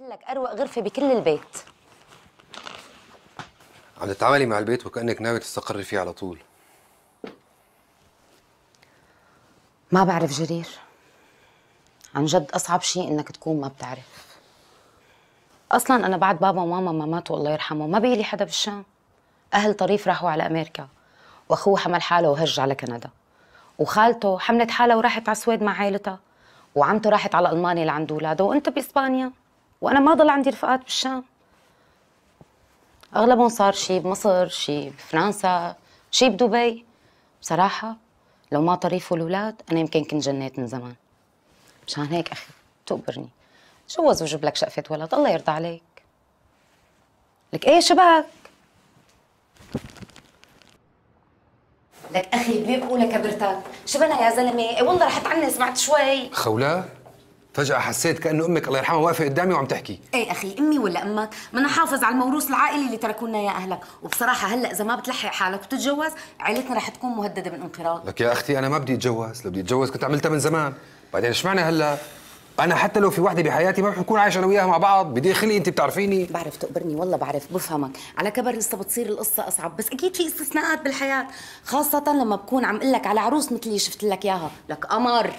قلت لك اروق غرفه بكل البيت عم تتعاملي مع البيت وكانك ناوي تستقري فيه على طول ما بعرف جرير عن جد اصعب شيء انك تكون ما بتعرف اصلا انا بعد بابا وماما ما ماتوا الله يرحمه ما بيلي حدا بالشام اهل طريف راحوا على امريكا واخوه حمل حاله وهج على كندا وخالته حملت حالها وراحت على السويد مع عائلتها وعمته راحت على المانيا لعند اولاده وانت باسبانيا وانا ما ضل عندي رفقات بالشام اغلبهم صار شي بمصر شي بفرنسا شي بدبي بصراحه لو ما طريفوا الاولاد انا يمكن كنت جنيت من زمان مشان هيك اخي تقبرني جوز وجب لك شقفه ولد الله يرضى عليك لك ايه شبك لك اخي ليه بقول كبرتك شبنا يا زلمه إيه والله رح عني سمعت شوي خوله فجأة حسيت كأنه أمك الله يرحمها واقفة قدامي وعم تحكي إيه أخي أمي ولا أمك ما نحافظ حافظ على الموروث العائلي اللي تركونا يا أهلك وبصراحة هلأ إذا ما بتلحق حالك وتتجوز عائلتنا رح تكون مهددة بالانقراض لك يا أختي أنا ما بدي أتجوز لو بدي أتجوز كنت عملتها من زمان بعدين إيش معنى هلأ انا حتى لو في وحده بحياتي ما رح نكون عايش انا وياها مع بعض بدي خلي انت بتعرفيني بعرف تقبرني والله بعرف بفهمك على كبر لسه بتصير القصه اصعب بس اكيد في استثناءات بالحياه خاصه لما بكون عم اقول لك على عروس مثل اللي شفت لك اياها لك قمر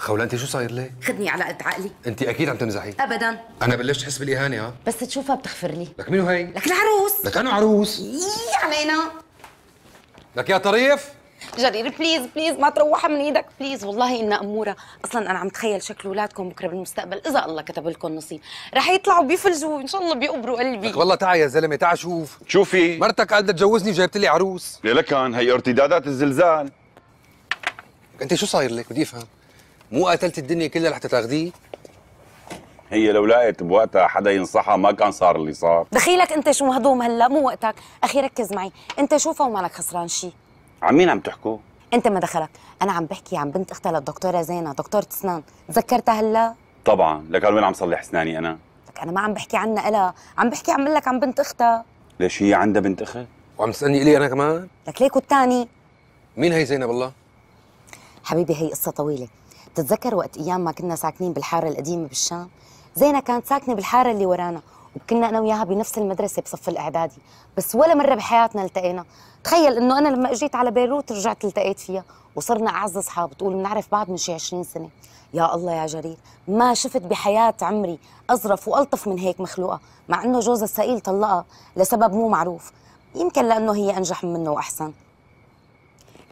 خوله انت شو صاير لك؟ خدني على قد عقلي انت اكيد عم تمزحي ابدا انا بلشت احس بالاهانه ها بس تشوفها بتغفر لي لك مين هي؟ لك العروس لك انا عروس يي إيه علينا لك يا طريف جرير بليز بليز ما تروح من ايدك بليز والله انها اموره اصلا انا عم تخيل شكل اولادكم بكره بالمستقبل اذا الله كتب لكم نصيب رح يطلعوا بيفلزوا ان شاء الله بيقبروا قلبي لك والله تعي يا زلمه تعي شوف شوفي مرتك قاعده تجوزني وجايبت لي عروس يا لكان هي ارتدادات الزلزال انت شو صاير لك بدي افهم مو قتلت الدنيا كلها لحتى تاخذيه هي لو لقيت بوقتها حدا ينصحها ما كان صار اللي صار دخيلك انت شو مهضوم هلا مو وقتك اخي ركز معي انت شوفها ومالك خسران شيء عن مين عم تحكوا انت ما دخلك انا عم بحكي عن بنت اختها للدكتوره زينه دكتوره اسنان تذكرتها هلا طبعا لك وين عم صلح اسناني انا لك انا ما عم بحكي عنها الا عم بحكي عم لك عن بنت اختها ليش هي عندها بنت اخت وعم تسالني الي انا كمان لك ليك والثاني مين هي زينب الله حبيبي هي قصه طويله بتتذكر وقت ايام ما كنا ساكنين بالحاره القديمه بالشام زينه كانت ساكنه بالحاره اللي ورانا وكنا انا وياها بنفس المدرسه بصف الاعدادي بس ولا مره بحياتنا التقينا تخيل انه انا لما اجيت على بيروت رجعت التقيت فيها وصرنا اعز اصحاب بتقول بنعرف بعض من شي 20 سنه يا الله يا جرير ما شفت بحياه عمري اظرف والطف من هيك مخلوقه مع انه جوزها السئيل طلقها لسبب مو معروف يمكن لانه هي انجح منه واحسن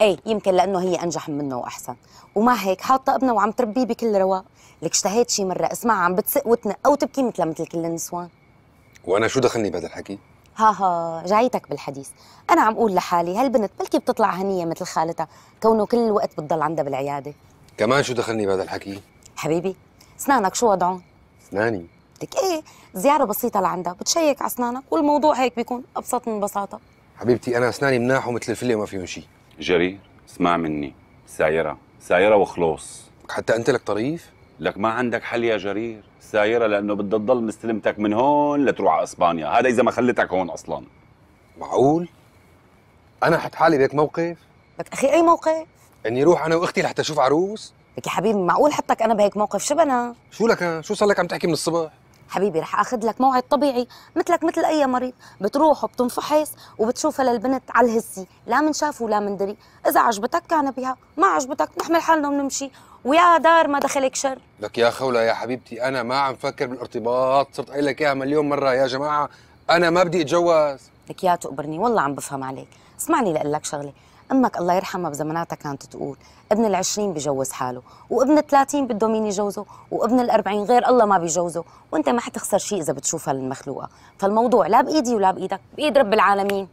ايه يمكن لانه هي انجح منه واحسن ومع هيك حاطه ابنها وعم تربيه بكل رواق لك اشتهيت شي مره اسمع عم بتسق وتنق او تبكي مثل مثل كل النسوان وانا شو دخلني بهذا الحكي ها ها جايتك بالحديث انا عم اقول لحالي هالبنت بلكي بتطلع هنيه مثل خالتها كونه كل الوقت بتضل عندها بالعياده كمان شو دخلني بهذا الحكي حبيبي اسنانك شو وضعهم اسناني لك ايه زياره بسيطه لعندها بتشيك على اسنانك والموضوع هيك بيكون ابسط من بساطه حبيبتي انا اسناني مناح ومثل الفله ما فيهم شيء جرير اسمع مني سايرة سايرة وخلص حتى أنت لك طريف؟ لك ما عندك حل يا جرير سايرة لأنه بدها تضل مستلمتك من هون لتروح على إسبانيا هذا إذا ما خلتك هون أصلا معقول؟ أنا حط حالي بهيك موقف؟ لك أخي أي موقف؟ إني روح أنا وأختي لحتى أشوف عروس؟ لك يا حبيبي معقول حطك أنا بهيك موقف شو بنا؟ شو لك شو صار لك عم تحكي من الصبح؟ حبيبي رح اخذ لك موعد طبيعي مثلك مثل اي مريض بتروح وبتنفحص وبتشوفها للبنت على الهسي لا منشاف ولا مندري اذا عجبتك كان بها ما عجبتك بنحمل حالنا ونمشي ويا دار ما دخلك شر لك يا خوله يا حبيبتي انا ما عم فكر بالارتباط صرت قايل لك اياها مليون مره يا جماعه انا ما بدي اتجوز لك يا تقبرني والله عم بفهم عليك اسمعني لأقول لك شغله امك الله يرحمها بزماناتها كانت تقول ابن ال20 بجوز حاله وابن ال30 بده مين يجوزه وابن ال40 غير الله ما بيجوزه وانت ما حتخسر شيء اذا بتشوف هالمخلوقه فالموضوع لا بايدي ولا بايدك بايد رب العالمين